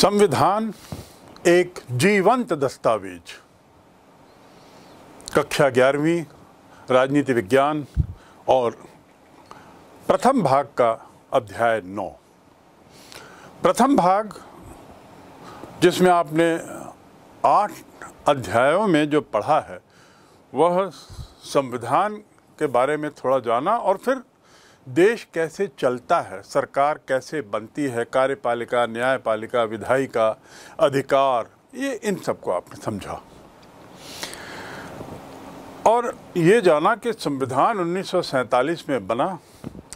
संविधान एक जीवंत दस्तावेज कक्षा ग्यारहवीं राजनीति विज्ञान और प्रथम भाग का अध्याय नौ प्रथम भाग जिसमें आपने आठ अध्यायों में जो पढ़ा है वह संविधान के बारे में थोड़ा जाना और फिर देश कैसे चलता है सरकार कैसे बनती है कार्यपालिका न्यायपालिका विधायिका अधिकार ये इन सबको आपने समझा और ये जाना कि संविधान 1947 में बना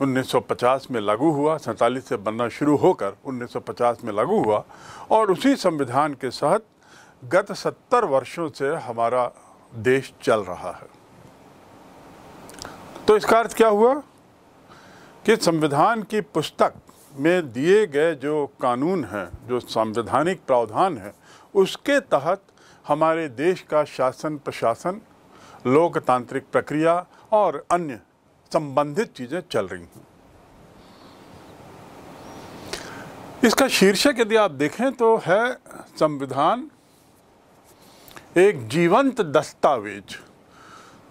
1950 में लागू हुआ सैंतालीस से बनना शुरू होकर 1950 में लागू हुआ और उसी संविधान के तहत गत 70 वर्षों से हमारा देश चल रहा है तो इसका अर्थ क्या हुआ कि संविधान की पुस्तक में दिए गए जो कानून हैं जो संवैधानिक प्रावधान है उसके तहत हमारे देश का शासन प्रशासन लोकतांत्रिक प्रक्रिया और अन्य संबंधित चीज़ें चल रही हैं इसका शीर्षक यदि आप देखें तो है संविधान एक जीवंत दस्तावेज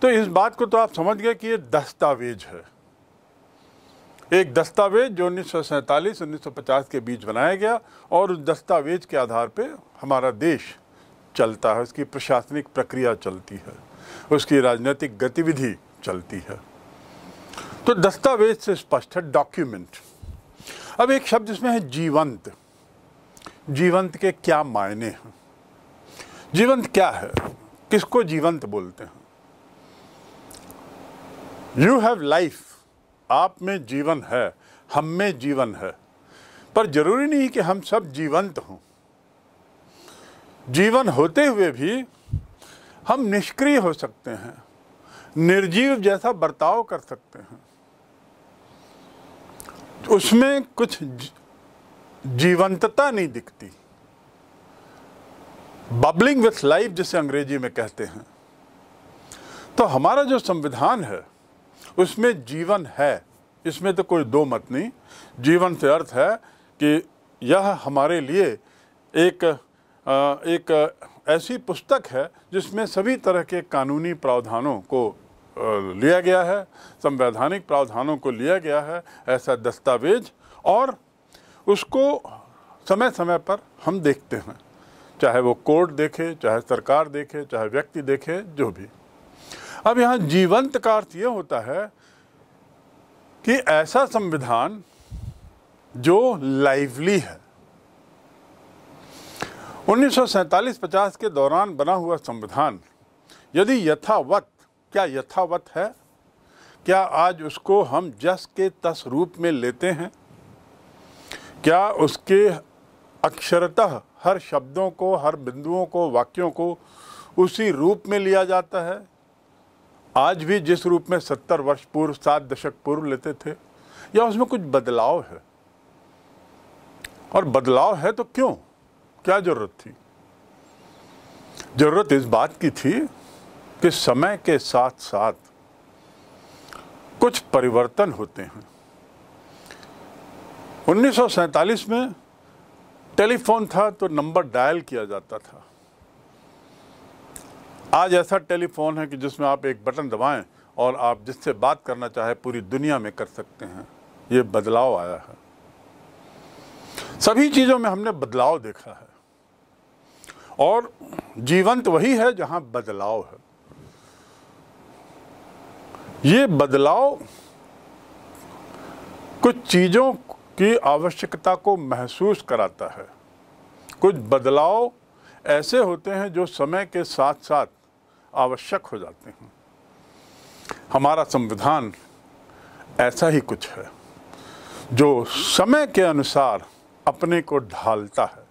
तो इस बात को तो आप समझ गए कि ये दस्तावेज है एक दस्तावेज जो उन्नीस सौ सैंतालीस उन्नीस सौ पचास के बीच बनाया गया और उस दस्तावेज के आधार पर हमारा देश चलता है उसकी प्रशासनिक प्रक्रिया चलती है उसकी राजनीतिक गतिविधि चलती है तो दस्तावेज से स्पष्ट है डॉक्यूमेंट अब एक शब्द इसमें है जीवंत जीवंत के क्या मायने हैं जीवंत क्या है किसको जीवंत बोलते हैं यू हैव लाइफ आप में जीवन है हम में जीवन है पर जरूरी नहीं कि हम सब जीवंत हों जीवन होते हुए भी हम निष्क्रिय हो सकते हैं निर्जीव जैसा बर्ताव कर सकते हैं उसमें कुछ जीवंतता नहीं दिखती बबलिंग विथ लाइफ जिसे अंग्रेजी में कहते हैं तो हमारा जो संविधान है उसमें जीवन है इसमें तो कोई दो मत नहीं जीवन से अर्थ है कि यह हमारे लिए एक एक ऐसी पुस्तक है जिसमें सभी तरह के कानूनी प्रावधानों को लिया गया है संवैधानिक प्रावधानों को लिया गया है ऐसा दस्तावेज और उसको समय समय पर हम देखते हैं चाहे वो कोर्ट देखे चाहे सरकार देखे चाहे व्यक्ति देखे जो भी अब यहाँ जीवंत का अर्थ ये होता है कि ऐसा संविधान जो लाइवली है 1947-50 के दौरान बना हुआ संविधान यदि यथावत क्या यथावत है क्या आज उसको हम जस के तस रूप में लेते हैं क्या उसके अक्षरतः हर शब्दों को हर बिंदुओं को वाक्यों को उसी रूप में लिया जाता है आज भी जिस रूप में सत्तर वर्ष पूर्व सात दशक पूर्व लेते थे या उसमें कुछ बदलाव है और बदलाव है तो क्यों क्या जरूरत थी जरूरत इस बात की थी कि समय के साथ साथ कुछ परिवर्तन होते हैं 1947 में टेलीफोन था तो नंबर डायल किया जाता था आज ऐसा टेलीफोन है कि जिसमें आप एक बटन दबाएं और आप जिससे बात करना चाहे पूरी दुनिया में कर सकते हैं ये बदलाव आया है सभी चीज़ों में हमने बदलाव देखा है और जीवंत वही है जहां बदलाव है ये बदलाव कुछ चीज़ों की आवश्यकता को महसूस कराता है कुछ बदलाव ऐसे होते हैं जो समय के साथ साथ आवश्यक हो जाते हैं हमारा संविधान ऐसा ही कुछ है जो समय के अनुसार अपने को ढालता है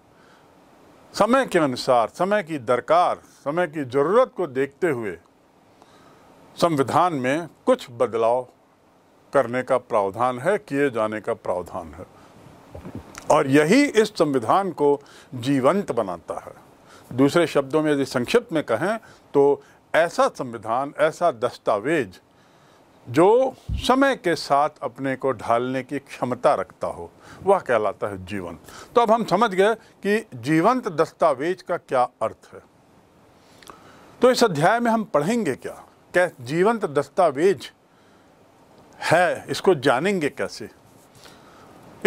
समय के अनुसार समय की दरकार समय की ज़रूरत को देखते हुए संविधान में कुछ बदलाव करने का प्रावधान है किए जाने का प्रावधान है और यही इस संविधान को जीवंत बनाता है दूसरे शब्दों में यदि संक्षिप्त में कहें तो ऐसा संविधान ऐसा दस्तावेज जो समय के साथ अपने को ढालने की क्षमता रखता हो वह कहलाता है जीवन तो अब हम समझ गए कि जीवंत दस्तावेज का क्या अर्थ है तो इस अध्याय में हम पढ़ेंगे क्या क्या जीवंत दस्तावेज है इसको जानेंगे कैसे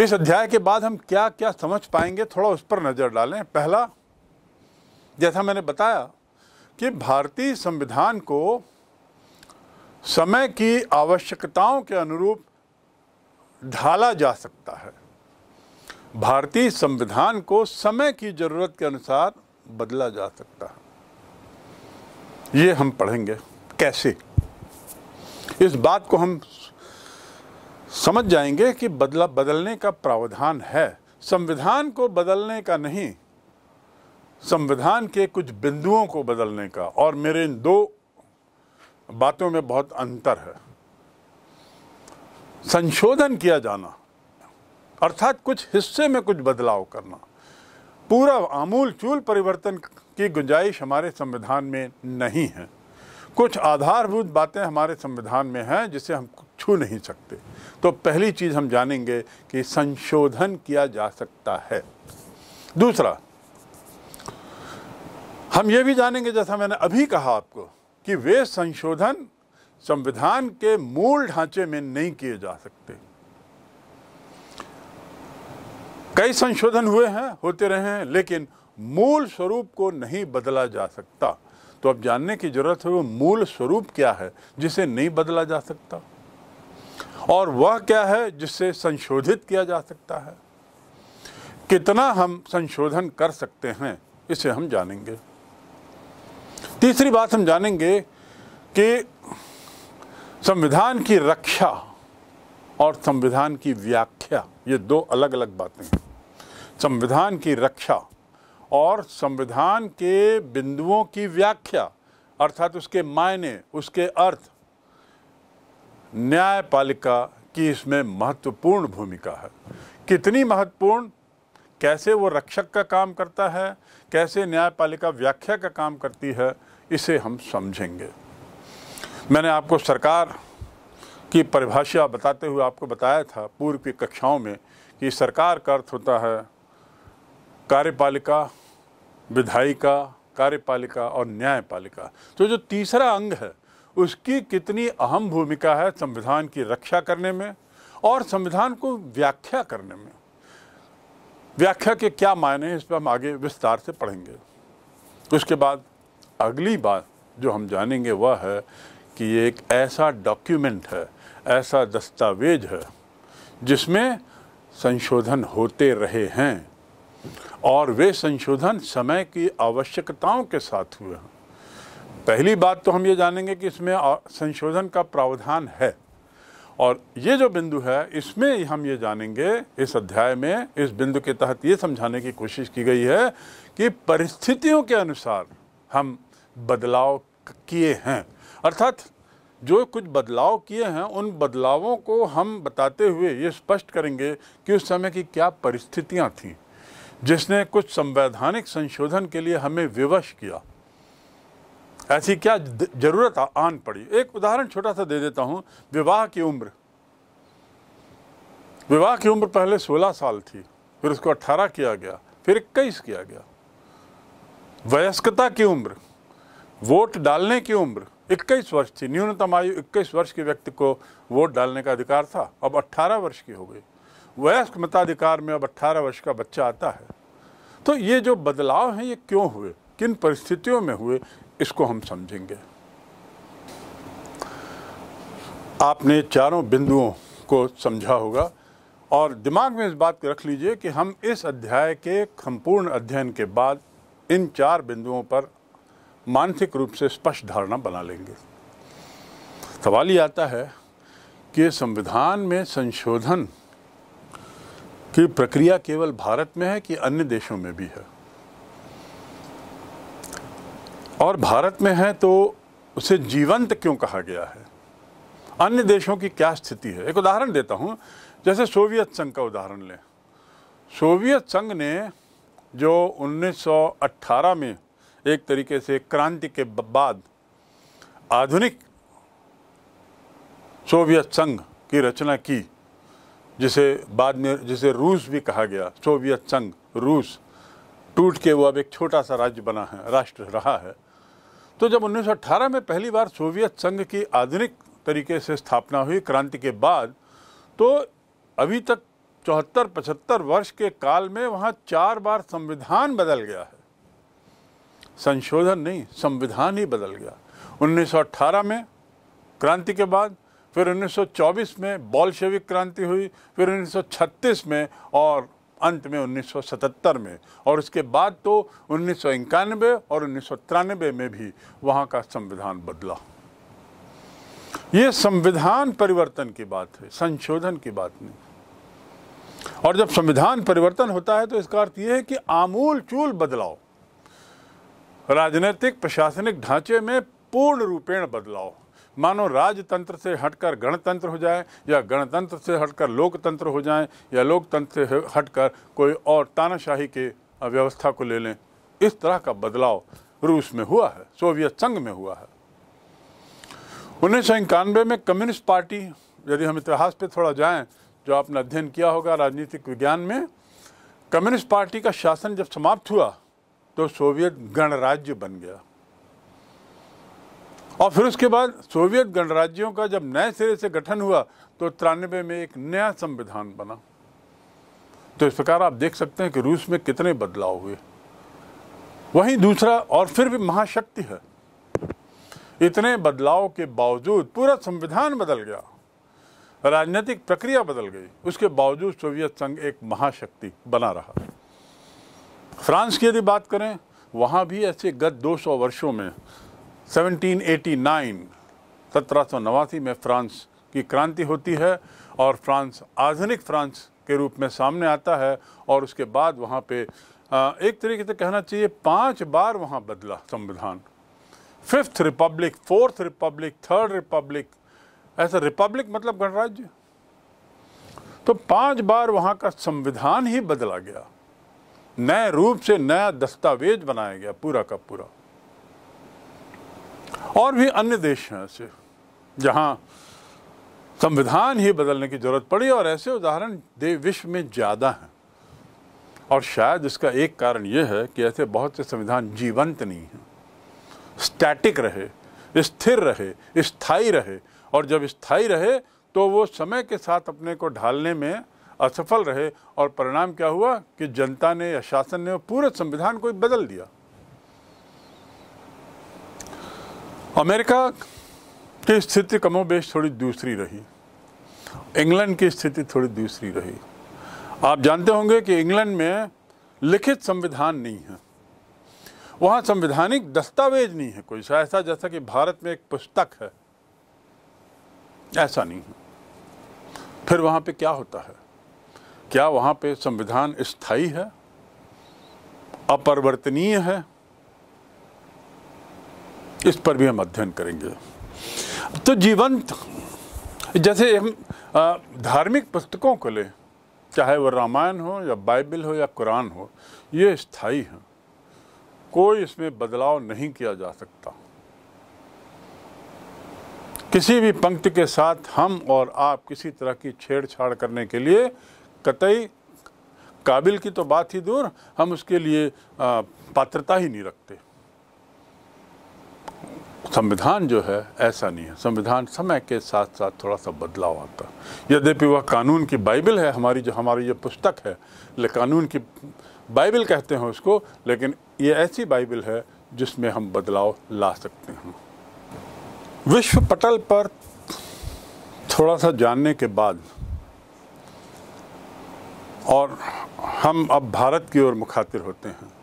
इस अध्याय के बाद हम क्या क्या समझ पाएंगे थोड़ा उस पर नज़र डालें पहला जैसा मैंने बताया कि भारतीय संविधान को समय की आवश्यकताओं के अनुरूप ढाला जा सकता है भारतीय संविधान को समय की ज़रूरत के अनुसार बदला जा सकता है ये हम पढ़ेंगे कैसे इस बात को हम समझ जाएंगे कि बदला बदलने का प्रावधान है संविधान को बदलने का नहीं संविधान के कुछ बिंदुओं को बदलने का और मेरे इन दो बातों में बहुत अंतर है संशोधन किया जाना अर्थात कुछ हिस्से में कुछ बदलाव करना पूरा आमूल चूल परिवर्तन की गुंजाइश हमारे संविधान में नहीं है कुछ आधारभूत बातें हमारे संविधान में हैं जिसे हम छू नहीं सकते तो पहली चीज़ हम जानेंगे कि संशोधन किया जा सकता है दूसरा हम ये भी जानेंगे जैसा मैंने अभी कहा आपको कि वे संशोधन संविधान के मूल ढांचे में नहीं किए जा सकते कई संशोधन हुए हैं होते रहे हैं लेकिन मूल स्वरूप को नहीं बदला जा सकता तो अब जानने की जरूरत है वो मूल स्वरूप क्या है जिसे नहीं बदला जा सकता और वह क्या है जिसे संशोधित किया जा सकता है कितना हम संशोधन कर सकते हैं इसे हम जानेंगे तीसरी बात हम जानेंगे कि संविधान की रक्षा और संविधान की व्याख्या ये दो अलग अलग बातें हैं संविधान की रक्षा और संविधान के बिंदुओं की व्याख्या अर्थात उसके मायने उसके अर्थ न्यायपालिका की इसमें महत्वपूर्ण भूमिका है कितनी महत्वपूर्ण कैसे वो रक्षक का काम करता है कैसे न्यायपालिका व्याख्या का काम करती है इसे हम समझेंगे मैंने आपको सरकार की परिभाषा बताते हुए आपको बताया था पूर्व की कक्षाओं में कि सरकार का अर्थ होता है कार्यपालिका विधायिका कार्यपालिका और न्यायपालिका तो जो तीसरा अंग है उसकी कितनी अहम भूमिका है संविधान की रक्षा करने में और संविधान को व्याख्या करने में व्याख्या के क्या मायने हैं इस पर हम आगे विस्तार से पढ़ेंगे उसके बाद अगली बात जो हम जानेंगे वह है कि ये एक ऐसा डॉक्यूमेंट है ऐसा दस्तावेज है जिसमें संशोधन होते रहे हैं और वे संशोधन समय की आवश्यकताओं के साथ हुए हैं पहली बात तो हम ये जानेंगे कि इसमें संशोधन का प्रावधान है और ये जो बिंदु है इसमें हम ये जानेंगे इस अध्याय में इस बिंदु के तहत ये समझाने की कोशिश की गई है कि परिस्थितियों के अनुसार हम बदलाव किए हैं अर्थात जो कुछ बदलाव किए हैं उन बदलावों को हम बताते हुए ये स्पष्ट करेंगे कि उस समय की क्या परिस्थितियाँ थीं जिसने कुछ संवैधानिक संशोधन के लिए हमें विवश किया ऐसी क्या ज़रूरत आन पड़ी एक उदाहरण छोटा सा दे देता हूँ विवाह की उम्र विवाह की उम्र पहले 16 साल थी फिर उसको 18 किया गया फिर इक्कीस किया गया वयस्कता की उम्र वोट डालने की उम्र 21 वर्ष थी न्यूनतम आयु 21 वर्ष के व्यक्ति को वोट डालने का अधिकार था अब 18 वर्ष की हो गई वयस्क मताधिकार में अब 18 वर्ष का बच्चा आता है तो ये जो बदलाव हैं ये क्यों हुए किन परिस्थितियों में हुए इसको हम समझेंगे आपने चारों बिंदुओं को समझा होगा और दिमाग में इस बात को रख लीजिए कि हम इस अध्याय के संपूर्ण अध्ययन के बाद इन चार बिंदुओं पर मानसिक रूप से स्पष्ट धारणा बना लेंगे सवाल ये आता है कि संविधान में संशोधन की प्रक्रिया केवल भारत में है कि अन्य देशों में भी है और भारत में है तो उसे जीवंत क्यों कहा गया है अन्य देशों की क्या स्थिति है एक उदाहरण देता हूँ जैसे सोवियत संघ का उदाहरण लें सोवियत संघ ने जो 1918 में एक तरीके से क्रांति के बाद आधुनिक सोवियत संघ की रचना की जिसे बाद में जिसे रूस भी कहा गया सोवियत संघ रूस टूट के वो अब एक छोटा सा राज्य बना है राष्ट्र रहा है तो जब 1918 में पहली बार सोवियत संघ की आधुनिक तरीके से स्थापना हुई क्रांति के बाद तो अभी तक चौहत्तर पचहत्तर वर्ष के काल में वहाँ चार बार संविधान बदल गया है संशोधन नहीं संविधान ही बदल गया 1918 में क्रांति के बाद फिर 1924 में बॉल्शेविक क्रांति हुई फिर 1936 में और अंत में 1977 में और उसके बाद तो उन्नीस और उन्नीस में भी वहाँ का संविधान बदला ये संविधान परिवर्तन की बात है संशोधन की बात नहीं और जब संविधान परिवर्तन होता है तो इसका अर्थ यह है कि आमूल चूल बदलाव राजनीतिक प्रशासनिक ढांचे में पूर्ण रूपेण बदलाव मानो राजतंत्र से हटकर गणतंत्र हो जाए या गणतंत्र से हटकर लोकतंत्र हो जाए या लोकतंत्र से हटकर कोई और तानाशाही के व्यवस्था को ले लें इस तरह का बदलाव रूस में हुआ है सोवियत संघ में हुआ है उन्नीस में कम्युनिस्ट पार्टी यदि हम इतिहास पे थोड़ा जाएं जो आपने अध्ययन किया होगा राजनीतिक विज्ञान में कम्युनिस्ट पार्टी का शासन जब समाप्त हुआ तो सोवियत गणराज्य बन गया और फिर उसके बाद सोवियत गणराज्यों का जब नए सिरे से गठन हुआ तो तिरानबे में एक नया संविधान बना तो इस प्रकार आप देख सकते हैं कि रूस में कितने बदलाव हुए वहीं दूसरा और फिर भी महाशक्ति है इतने बदलाव के बावजूद पूरा संविधान बदल गया राजनीतिक प्रक्रिया बदल गई उसके बावजूद सोवियत संघ एक महाशक्ति बना रहा फ्रांस की यदि बात करें वहाँ भी ऐसे गत 200 वर्षों में 1789 सत्रह में फ्रांस की क्रांति होती है और फ्रांस आधुनिक फ्रांस के रूप में सामने आता है और उसके बाद वहाँ पे एक तरीके से कहना चाहिए पांच बार वहाँ बदला संविधान fifth republic fourth republic third republic ऐसा रिपब्लिक मतलब गणराज्य तो पांच बार वहाँ का संविधान ही बदला गया नए रूप से नया दस्तावेज बनाया गया पूरा का पूरा और भी अन्य देश हैं ऐसे जहाँ संविधान ही बदलने की ज़रूरत पड़ी और ऐसे उदाहरण विश्व में ज़्यादा हैं और शायद इसका एक कारण यह है कि ऐसे बहुत से संविधान जीवंत नहीं हैं स्टैटिक रहे स्थिर रहे स्थायी रहे और जब स्थायी रहे तो वो समय के साथ अपने को ढालने में असफल रहे और परिणाम क्या हुआ कि जनता ने या शासन ने पूरे संविधान को बदल दिया अमेरिका की स्थिति कमोबेश थोड़ी दूसरी रही इंग्लैंड की स्थिति थोड़ी दूसरी रही आप जानते होंगे कि इंग्लैंड में लिखित संविधान नहीं है वहाँ संविधानिक दस्तावेज नहीं है कोई ऐसा जैसा कि भारत में एक पुस्तक है ऐसा नहीं है फिर वहाँ पे क्या होता है क्या वहाँ पे संविधान स्थाई है अपरिवर्तनीय है इस पर भी हम अध्ययन करेंगे तो जीवंत जैसे हम धार्मिक पुस्तकों को लें चाहे वो रामायण हो या बाइबल हो या कुरान हो ये स्थाई हैं कोई इसमें बदलाव नहीं किया जा सकता किसी भी पंक्ति के साथ हम और आप किसी तरह की छेड़छाड़ करने के लिए कतई काबिल की तो बात ही दूर हम उसके लिए पात्रता ही नहीं रखते संविधान जो है ऐसा नहीं है संविधान समय के साथ साथ थोड़ा सा बदलाव आता यद्यपि वह कानून की बाइबल है हमारी जो हमारी जो पुस्तक है ले कानून की बाइबल कहते हैं उसको लेकिन ये ऐसी बाइबल है जिसमें हम बदलाव ला सकते हैं विश्व पटल पर थोड़ा सा जानने के बाद और हम अब भारत की ओर मुखातिर होते हैं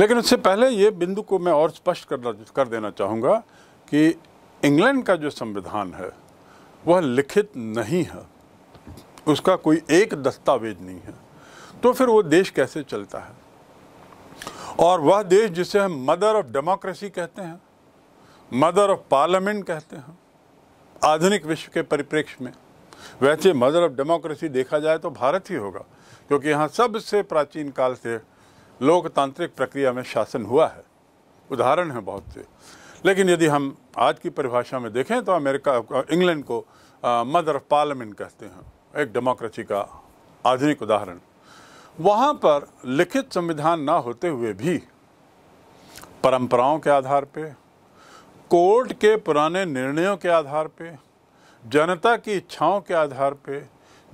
लेकिन उससे पहले ये बिंदु को मैं और स्पष्ट करना कर देना चाहूँगा कि इंग्लैंड का जो संविधान है वह लिखित नहीं है उसका कोई एक दस्तावेज नहीं है तो फिर वो देश कैसे चलता है और वह देश जिसे हम मदर ऑफ डेमोक्रेसी कहते हैं मदर ऑफ पार्लियामेंट कहते हैं आधुनिक विश्व के परिप्रेक्ष्य में वैसे मदर ऑफ डेमोक्रेसी देखा जाए तो भारत ही होगा क्योंकि यहाँ सबसे प्राचीन काल से लोकतांत्रिक प्रक्रिया में शासन हुआ है उदाहरण हैं बहुत से लेकिन यदि हम आज की परिभाषा में देखें तो अमेरिका इंग्लैंड को मदर ऑफ पार्लियामेंट कहते हैं एक डेमोक्रेसी का आधुनिक उदाहरण वहाँ पर लिखित संविधान ना होते हुए भी परंपराओं के आधार पे कोर्ट के पुराने निर्णयों के आधार पे जनता की इच्छाओं के आधार पे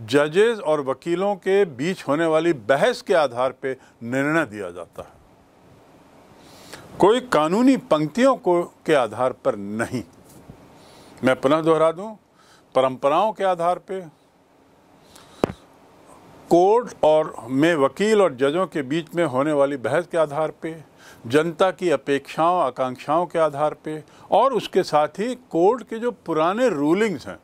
जजेस और वकीलों के बीच होने वाली बहस के आधार पर निर्णय दिया जाता है कोई कानूनी पंक्तियों को के आधार पर नहीं मैं पुनः दोहरा दूं परंपराओं के आधार पे कोर्ट और में वकील और जजों के बीच में होने वाली बहस के आधार पे जनता की अपेक्षाओं आकांक्षाओं के आधार पे और उसके साथ ही कोर्ट के जो पुराने रूलिंग्स हैं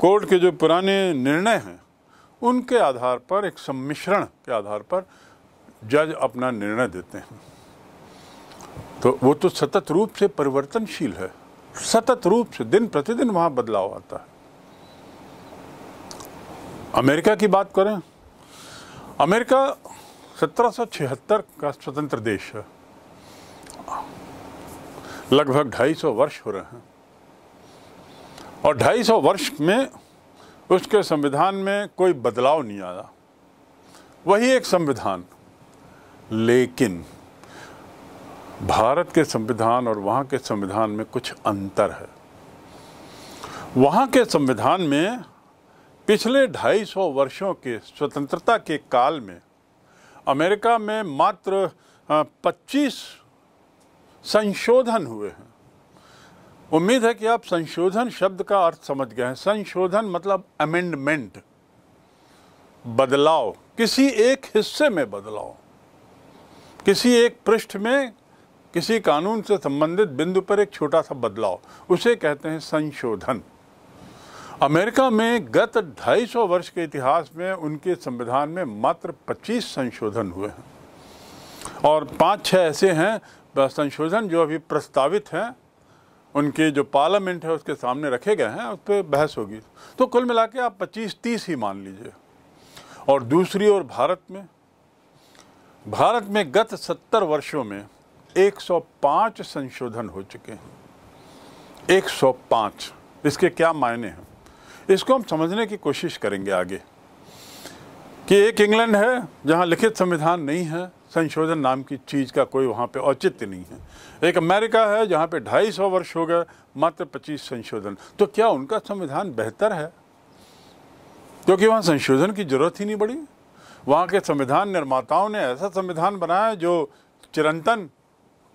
कोर्ट के जो पुराने निर्णय हैं उनके आधार पर एक सम्मिश्रण के आधार पर जज अपना निर्णय देते हैं तो वो तो सतत रूप से परिवर्तनशील है सतत रूप से दिन प्रतिदिन वहां बदलाव आता है अमेरिका की बात करें अमेरिका 1776 का स्वतंत्र देश है लगभग 250 वर्ष हो रहे हैं और 250 वर्ष में उसके संविधान में कोई बदलाव नहीं आया वही एक संविधान लेकिन भारत के संविधान और वहाँ के संविधान में कुछ अंतर है वहाँ के संविधान में पिछले 250 वर्षों के स्वतंत्रता के काल में अमेरिका में मात्र 25 संशोधन हुए हैं उम्मीद है कि आप संशोधन शब्द का अर्थ समझ गए हैं संशोधन मतलब अमेंडमेंट बदलाव किसी एक हिस्से में बदलाव किसी एक पृष्ठ में किसी कानून से संबंधित बिंदु पर एक छोटा सा बदलाव उसे कहते हैं संशोधन अमेरिका में गत 250 वर्ष के इतिहास में उनके संविधान में मात्र 25 संशोधन हुए हैं और पांच छह ऐसे हैं संशोधन जो अभी प्रस्तावित हैं उनके जो पार्लियामेंट है उसके सामने रखे गए हैं उस पर बहस होगी तो कुल मिला के आप पच्चीस तीस ही मान लीजिए और दूसरी ओर भारत में भारत में गत सत्तर वर्षों में 105 संशोधन हो चुके हैं 105 इसके क्या मायने हैं इसको हम समझने की कोशिश करेंगे आगे कि एक इंग्लैंड है जहां लिखित संविधान नहीं है संशोधन नाम की चीज़ का कोई वहाँ पे औचित्य नहीं है एक अमेरिका है जहाँ पे ढाई सौ वर्ष हो गए मात्र पच्चीस संशोधन तो क्या उनका संविधान बेहतर है क्योंकि वहाँ संशोधन की ज़रूरत ही नहीं पड़ी वहाँ के संविधान निर्माताओं ने ऐसा संविधान बनाया जो चिरंतन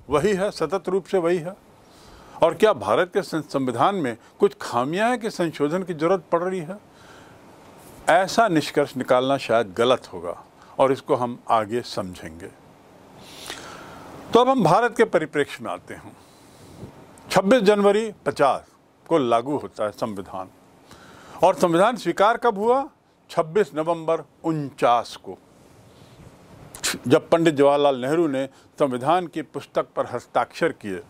वही है सतत रूप से वही है और क्या भारत के संविधान में कुछ खामियां हैं कि संशोधन की ज़रूरत पड़ रही है ऐसा निष्कर्ष निकालना शायद गलत होगा और इसको हम आगे समझेंगे तो अब हम भारत के परिप्रेक्ष्य में आते हैं 26 जनवरी 50 को लागू होता है संविधान और संविधान स्वीकार कब हुआ 26 नवंबर उनचास को जब पंडित जवाहरलाल नेहरू ने संविधान की पुस्तक पर हस्ताक्षर किए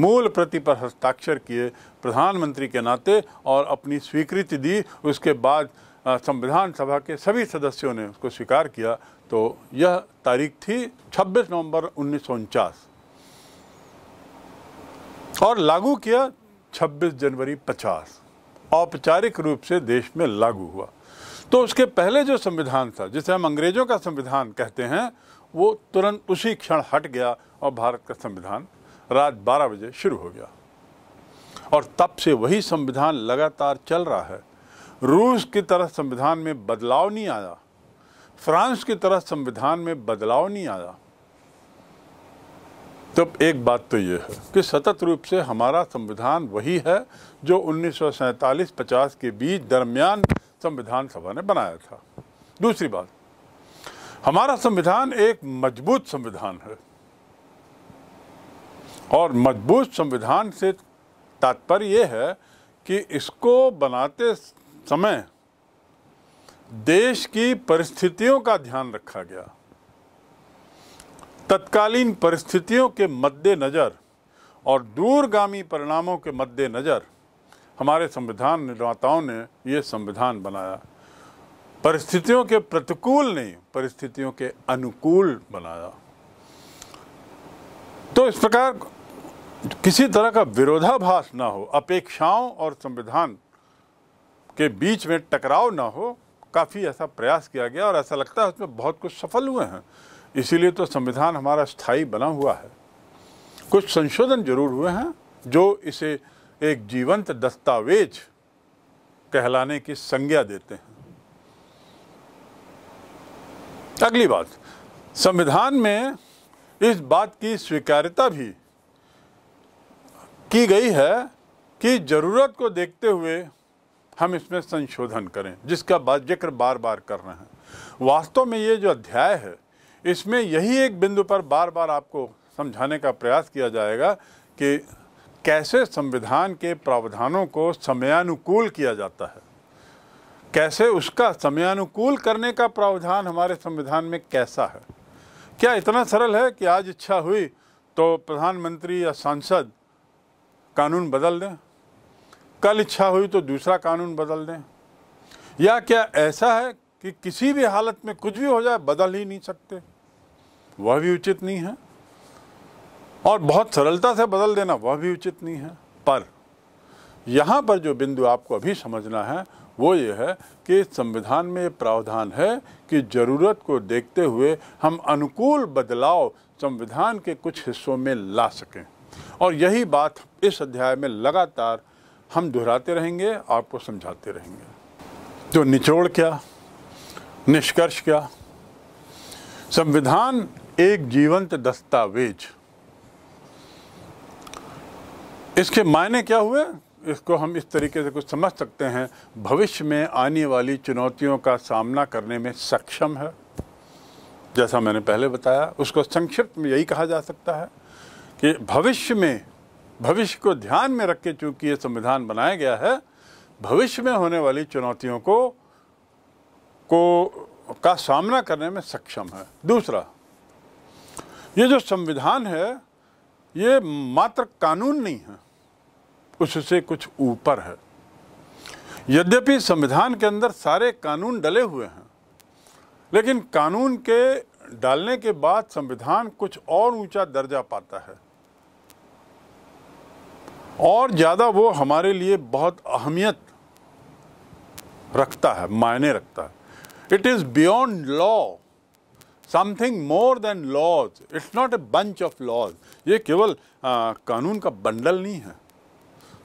मूल प्रति पर हस्ताक्षर किए प्रधानमंत्री के नाते और अपनी स्वीकृति दी उसके बाद संविधान सभा के सभी सदस्यों ने उसको स्वीकार किया तो यह तारीख थी 26 नवंबर उन्नीस और लागू किया 26 जनवरी 50 औपचारिक रूप से देश में लागू हुआ तो उसके पहले जो संविधान था जिसे हम अंग्रेजों का संविधान कहते हैं वो तुरंत उसी क्षण हट गया और भारत का संविधान रात 12 बजे शुरू हो गया और तब से वही संविधान लगातार चल रहा है रूस की तरह संविधान में बदलाव नहीं आया फ्रांस की तरह संविधान में बदलाव नहीं आया तो एक बात तो ये है कि सतत रूप से हमारा संविधान वही है जो उन्नीस सौ पचास के बीच दरमियान संविधान सभा ने बनाया था दूसरी बात हमारा संविधान एक मजबूत संविधान है और मजबूत संविधान से तात्पर्य यह है कि इसको बनाते समय देश की परिस्थितियों का ध्यान रखा गया तत्कालीन परिस्थितियों के मद्देनज़र और दूरगामी परिणामों के मद्देनज़र हमारे संविधान निर्माताओं ने ये संविधान बनाया परिस्थितियों के प्रतिकूल नहीं परिस्थितियों के अनुकूल बनाया तो इस प्रकार किसी तरह का विरोधाभास ना हो अपेक्षाओं और संविधान के बीच में टकराव ना हो काफ़ी ऐसा प्रयास किया गया और ऐसा लगता है उसमें बहुत कुछ सफल हुए हैं इसीलिए तो संविधान हमारा स्थायी बना हुआ है कुछ संशोधन जरूर हुए हैं जो इसे एक जीवंत दस्तावेज कहलाने की संज्ञा देते हैं अगली बात संविधान में इस बात की स्वीकार्यता भी की गई है कि ज़रूरत को देखते हुए हम इसमें संशोधन करें जिसका जिक्र बार बार कर रहे हैं वास्तव में ये जो अध्याय है इसमें यही एक बिंदु पर बार बार आपको समझाने का प्रयास किया जाएगा कि कैसे संविधान के प्रावधानों को समयानुकूल किया जाता है कैसे उसका समयानुकूल करने का प्रावधान हमारे संविधान में कैसा है क्या इतना सरल है कि आज इच्छा हुई तो प्रधानमंत्री या सांसद कानून बदल दें कल इच्छा हुई तो दूसरा कानून बदल दें या क्या ऐसा है कि किसी भी हालत में कुछ भी हो जाए बदल ही नहीं सकते वह भी उचित नहीं है और बहुत सरलता से बदल देना वह भी उचित नहीं है पर यहाँ पर जो बिंदु आपको अभी समझना है वो ये है कि संविधान में ये प्रावधान है कि ज़रूरत को देखते हुए हम अनुकूल बदलाव संविधान के कुछ हिस्सों में ला सकें और यही बात इस अध्याय में लगातार हम दोहराते रहेंगे आपको समझाते रहेंगे तो निचोड़ क्या निष्कर्ष क्या संविधान एक जीवंत दस्तावेज इसके मायने क्या हुए इसको हम इस तरीके से कुछ समझ सकते हैं भविष्य में आने वाली चुनौतियों का सामना करने में सक्षम है जैसा मैंने पहले बताया उसको संक्षिप्त में यही कहा जा सकता है कि भविष्य में भविष्य को ध्यान में रख के चूंकि ये संविधान बनाया गया है भविष्य में होने वाली चुनौतियों को को का सामना करने में सक्षम है दूसरा ये जो संविधान है ये मात्र कानून नहीं है उससे कुछ ऊपर है यद्यपि संविधान के अंदर सारे कानून डले हुए हैं लेकिन कानून के डालने के बाद संविधान कुछ और ऊंचा दर्जा पाता है और ज़्यादा वो हमारे लिए बहुत अहमियत रखता है मायने रखता है it is beyond law something more than laws it's not a bunch of laws ये केवल कानून का बंडल नहीं है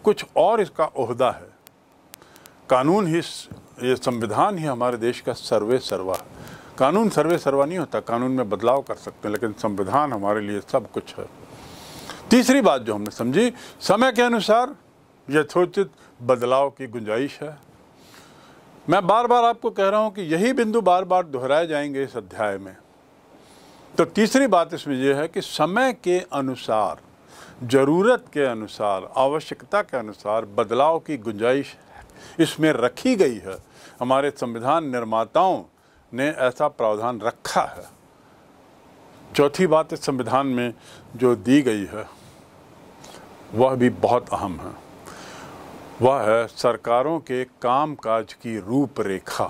कुछ और इसका अहदा है कानून ही ये संविधान ही हमारे देश का सर्वे सर्वा है कानून सर्वे सर्वा नहीं होता कानून में बदलाव कर सकते हैं लेकिन संविधान हमारे लिए सब कुछ है तीसरी बात जो हमने समझी समय के अनुसार यथोचित बदलाव की गुंजाइश है मैं बार बार आपको कह रहा हूं कि यही बिंदु बार बार दोहराए जाएंगे इस अध्याय में तो तीसरी बात इसमें यह है कि समय के अनुसार ज़रूरत के अनुसार आवश्यकता के अनुसार बदलाव की गुंजाइश इसमें रखी गई है हमारे संविधान निर्माताओं ने ऐसा प्रावधान रखा है चौथी बात इस संविधान में जो दी गई है वह भी बहुत अहम है वह है सरकारों के कामकाज की रूपरेखा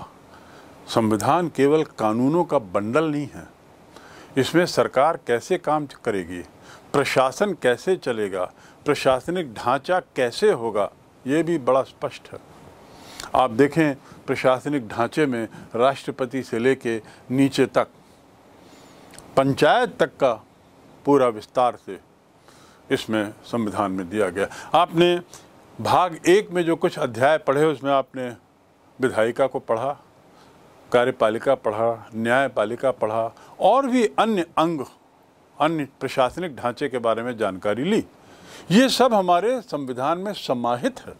संविधान केवल कानूनों का बंडल नहीं है इसमें सरकार कैसे काम करेगी प्रशासन कैसे चलेगा प्रशासनिक ढांचा कैसे होगा ये भी बड़ा स्पष्ट है आप देखें प्रशासनिक ढांचे में राष्ट्रपति से लेके नीचे तक पंचायत तक का पूरा विस्तार से इसमें संविधान में दिया गया आपने भाग एक में जो कुछ अध्याय पढ़े उसमें आपने विधायिका को पढ़ा कार्यपालिका पढ़ा न्यायपालिका पढ़ा और भी अन्य अंग अन्य प्रशासनिक ढांचे के बारे में जानकारी ली ये सब हमारे संविधान में समाहित है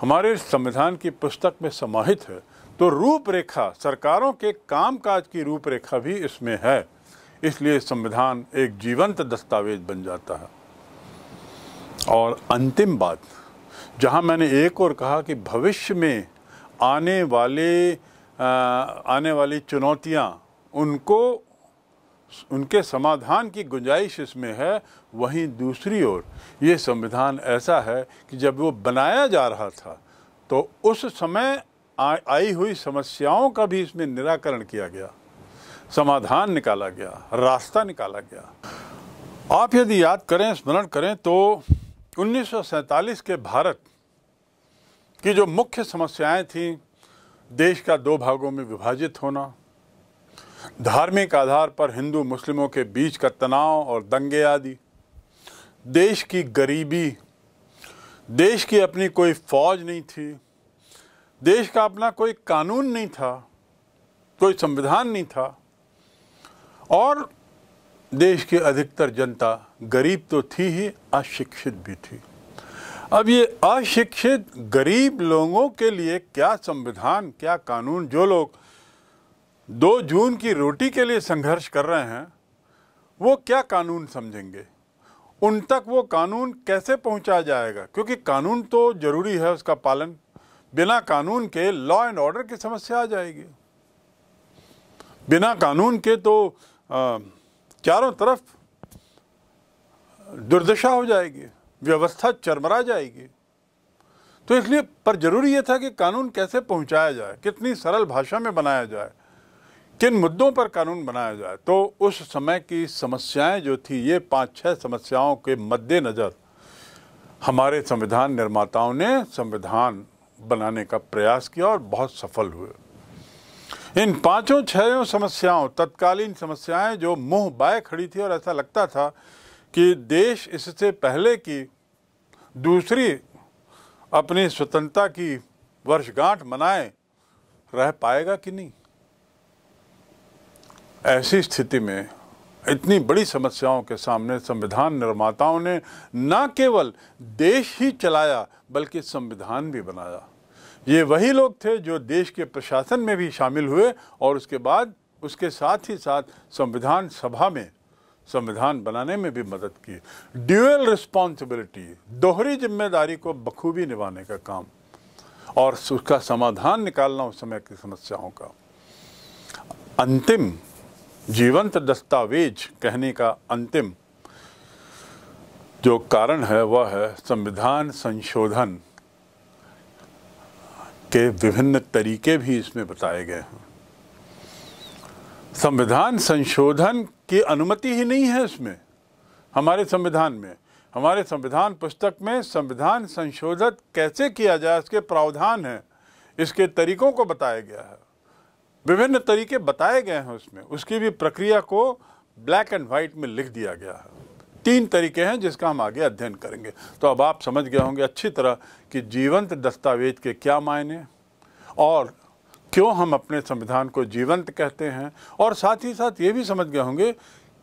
हमारे संविधान की पुस्तक में समाहित है तो रूपरेखा सरकारों के कामकाज की रूपरेखा भी इसमें है इसलिए संविधान एक जीवंत दस्तावेज बन जाता है और अंतिम बात जहाँ मैंने एक और कहा कि भविष्य में आने वाले आ, आने वाली चुनौतियाँ उनको उनके समाधान की गुंजाइश इसमें है वहीं दूसरी ओर ये संविधान ऐसा है कि जब वो बनाया जा रहा था तो उस समय आ, आई हुई समस्याओं का भी इसमें निराकरण किया गया समाधान निकाला गया रास्ता निकाला गया आप यदि याद करें स्मरण करें तो उन्नीस के भारत की जो मुख्य समस्याएं थीं देश का दो भागों में विभाजित होना धार्मिक आधार पर हिंदू मुस्लिमों के बीच का तनाव और दंगे आदि देश की गरीबी देश की अपनी कोई फौज नहीं थी देश का अपना कोई कानून नहीं था कोई संविधान नहीं था और देश की अधिकतर जनता गरीब तो थी ही अशिक्षित भी थी अब ये अशिक्षित गरीब लोगों के लिए क्या संविधान क्या कानून जो लोग दो जून की रोटी के लिए संघर्ष कर रहे हैं वो क्या कानून समझेंगे उन तक वो कानून कैसे पहुंचा जाएगा क्योंकि कानून तो ज़रूरी है उसका पालन बिना कानून के लॉ एंड ऑर्डर की समस्या आ जाएगी बिना कानून के तो आ, चारों तरफ दुर्दशा हो जाएगी व्यवस्था चरमरा जाएगी तो इसलिए पर जरूरी यह था कि कानून कैसे पहुंचाया जाए कितनी सरल भाषा में बनाया जाए किन मुद्दों पर कानून बनाया जाए तो उस समय की समस्याएं जो थी ये पांच छह समस्याओं के मद्देनज़र हमारे संविधान निर्माताओं ने संविधान बनाने का प्रयास किया और बहुत सफल हुए इन पांचों छहों समस्याओं तत्कालीन समस्याएं जो मुंह बाय खड़ी थी और ऐसा लगता था कि देश इससे पहले की दूसरी अपनी स्वतंत्रता की वर्षगांठ मनाए रह पाएगा कि नहीं ऐसी स्थिति में इतनी बड़ी समस्याओं के सामने संविधान निर्माताओं ने न केवल देश ही चलाया बल्कि संविधान भी बनाया ये वही लोग थे जो देश के प्रशासन में भी शामिल हुए और उसके बाद उसके साथ ही साथ संविधान सभा में संविधान बनाने में भी मदद की ड्यूअल रिस्पॉन्सिबिलिटी दोहरी जिम्मेदारी को बखूबी निभाने का काम और उसका समाधान निकालना उस समय की समस्याओं का अंतिम जीवंत दस्तावेज कहने का अंतिम जो कारण है वह है संविधान संशोधन के विभिन्न तरीके भी इसमें बताए गए हैं संविधान संशोधन की अनुमति ही नहीं है इसमें हमारे संविधान में हमारे संविधान पुस्तक में संविधान संशोधित कैसे किया जाए इसके प्रावधान हैं इसके तरीकों को बताया गया है विभिन्न तरीके बताए गए हैं उसमें उसकी भी प्रक्रिया को ब्लैक एंड वाइट में लिख दिया गया है तीन तरीके हैं जिसका हम आगे अध्ययन करेंगे तो अब आप समझ गए होंगे अच्छी तरह कि जीवंत दस्तावेज के क्या मायने और क्यों हम अपने संविधान को जीवंत कहते हैं और साथ ही साथ ये भी समझ गए होंगे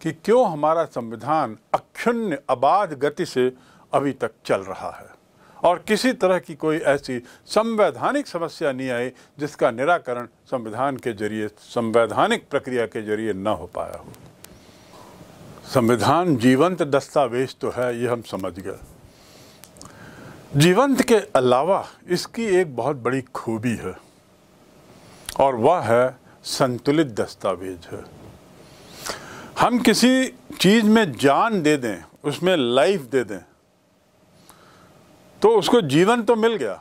कि क्यों हमारा संविधान अक्षुण्य अबाध गति से अभी तक चल रहा है और किसी तरह की कोई ऐसी संवैधानिक समस्या नहीं आई जिसका निराकरण संविधान के जरिए संवैधानिक प्रक्रिया के जरिए न हो पाया हो संविधान जीवंत दस्तावेज तो है ये हम समझ गए जीवंत के अलावा इसकी एक बहुत बड़ी खूबी है और वह है संतुलित दस्तावेज है हम किसी चीज़ में जान दे दें उसमें लाइफ दे दें तो उसको जीवन तो मिल गया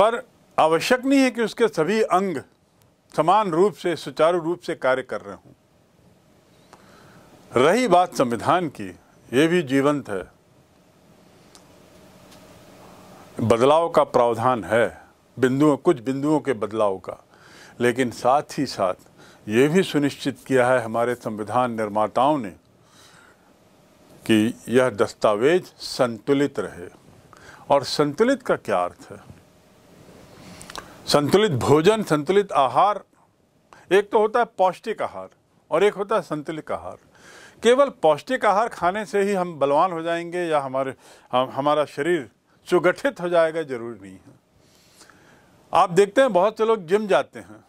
पर आवश्यक नहीं है कि उसके सभी अंग समान रूप से सुचारू रूप से कार्य कर रहे हों रही बात संविधान की ये भी जीवंत है बदलाव का प्रावधान है बिंदुओं कुछ बिंदुओं के बदलाव का लेकिन साथ ही साथ ये भी सुनिश्चित किया है हमारे संविधान निर्माताओं ने कि यह दस्तावेज संतुलित रहे और संतुलित का क्या अर्थ है संतुलित भोजन संतुलित आहार एक तो होता है पौष्टिक आहार और एक होता है संतुलित आहार केवल पौष्टिक आहार खाने से ही हम बलवान हो जाएंगे या हमारे हम हमारा शरीर सुगठित हो जाएगा जरूर नहीं है आप देखते हैं बहुत से लोग जिम जाते हैं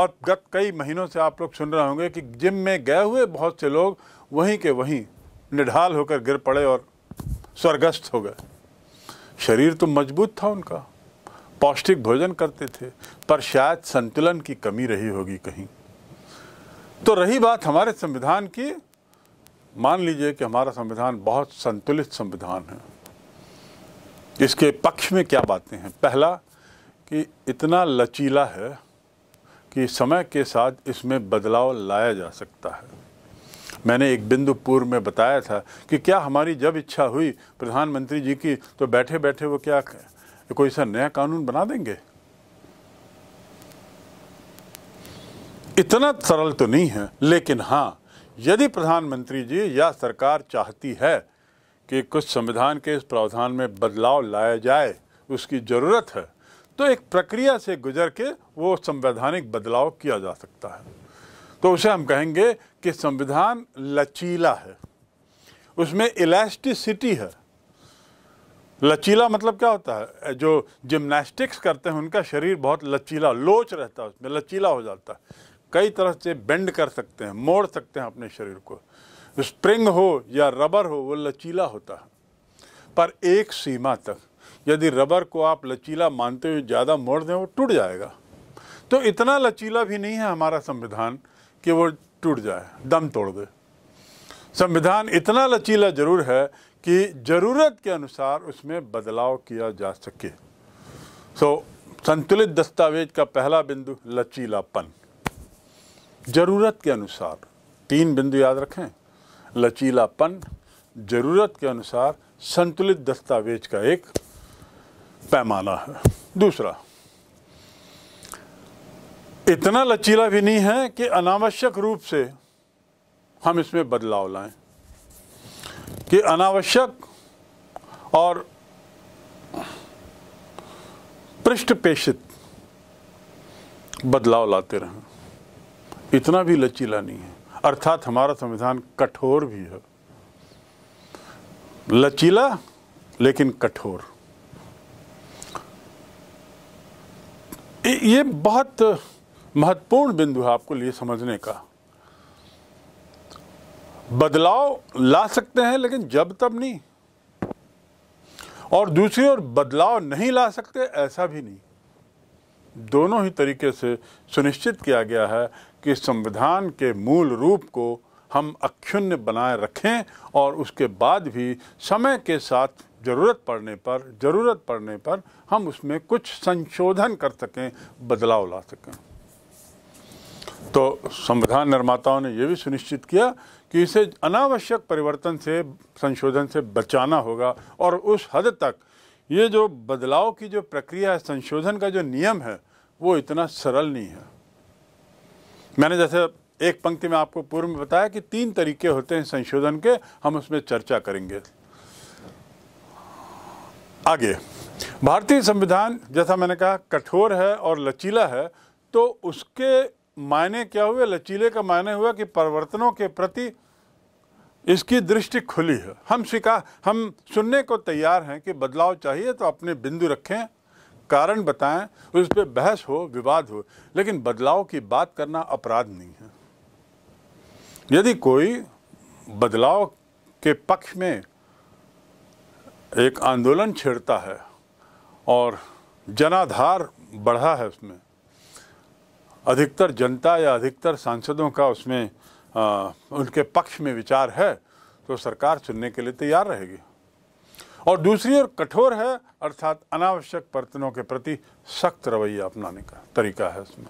और गत कई महीनों से आप लोग सुन रहे होंगे कि जिम में गए हुए बहुत से लोग वहीं के वहीं निढाल होकर गिर पड़े और स्वर्गस्थ हो गए शरीर तो मजबूत था उनका पौष्टिक भोजन करते थे पर शायद संतुलन की कमी रही होगी कहीं तो रही बात हमारे संविधान की मान लीजिए कि हमारा संविधान बहुत संतुलित संविधान है इसके पक्ष में क्या बातें हैं पहला कि इतना लचीला है कि समय के साथ इसमें बदलाव लाया जा सकता है मैंने एक बिंदु पूर्व में बताया था कि क्या हमारी जब इच्छा हुई प्रधानमंत्री जी की तो बैठे बैठे वो क्या कोई सा नया कानून बना देंगे इतना सरल तो नहीं है लेकिन हाँ यदि प्रधानमंत्री जी या सरकार चाहती है कि कुछ संविधान के इस प्रावधान में बदलाव लाया जाए उसकी ज़रूरत है तो एक प्रक्रिया से गुजर के वो संवैधानिक बदलाव किया जा सकता है तो उसे हम कहेंगे कि संविधान लचीला है उसमें इलास्टिसिटी है लचीला मतलब क्या होता है जो जिम्नास्टिक्स करते हैं उनका शरीर बहुत लचीला लोच रहता है उसमें लचीला हो जाता है कई तरह से बेंड कर सकते हैं मोड़ सकते हैं अपने शरीर को स्प्रिंग हो या रबर हो वो लचीला होता है पर एक सीमा तक यदि रबर को आप लचीला मानते हुए ज़्यादा मोड़ दें वो टूट जाएगा तो इतना लचीला भी नहीं है हमारा संविधान कि वो टूट जाए दम तोड़ दे संविधान इतना लचीला ज़रूर है कि ज़रूरत के अनुसार उसमें बदलाव किया जा सके सो so, संतुलित दस्तावेज का पहला बिंदु लचीलापन ज़रूरत के अनुसार तीन बिंदु याद रखें लचीलापन ज़रूरत के अनुसार संतुलित दस्तावेज का एक पैमाना है दूसरा इतना लचीला भी नहीं है कि अनावश्यक रूप से हम इसमें बदलाव लाएं कि अनावश्यक और पृष्ठपेषित बदलाव लाते रहें इतना भी लचीला नहीं है अर्थात हमारा संविधान कठोर भी है लचीला लेकिन कठोर ये बहुत महत्वपूर्ण बिंदु है आपको लिए समझने का बदलाव ला सकते हैं लेकिन जब तब नहीं और दूसरी ओर बदलाव नहीं ला सकते ऐसा भी नहीं दोनों ही तरीके से सुनिश्चित किया गया है कि संविधान के मूल रूप को हम अक्षुण्य बनाए रखें और उसके बाद भी समय के साथ ज़रूरत पड़ने पर ज़रूरत पड़ने पर हम उसमें कुछ संशोधन कर सकें बदलाव ला सकें तो संविधान निर्माताओं ने यह भी सुनिश्चित किया कि इसे अनावश्यक परिवर्तन से संशोधन से बचाना होगा और उस हद तक ये जो बदलाव की जो प्रक्रिया है संशोधन का जो नियम है वो इतना सरल नहीं है मैंने जैसे एक पंक्ति में आपको पूर्व में बताया कि तीन तरीके होते हैं संशोधन के हम उसमें चर्चा करेंगे आगे भारतीय संविधान जैसा मैंने कहा कठोर है और लचीला है तो उसके मायने क्या हुए लचीले का मायने हुआ कि परिवर्तनों के प्रति इसकी दृष्टि खुली है हम स्वीकार हम सुनने को तैयार हैं कि बदलाव चाहिए तो अपने बिंदु रखें कारण बताएं उस तो पर बहस हो विवाद हो लेकिन बदलाव की बात करना अपराध नहीं है यदि कोई बदलाव के पक्ष में एक आंदोलन छेड़ता है और जनाधार बढ़ा है उसमें अधिकतर जनता या अधिकतर सांसदों का उसमें आ, उनके पक्ष में विचार है तो सरकार चुनने के लिए तैयार रहेगी और दूसरी ओर कठोर है अर्थात अनावश्यक बर्तनों के प्रति सख्त रवैया अपनाने का तरीका है उसमें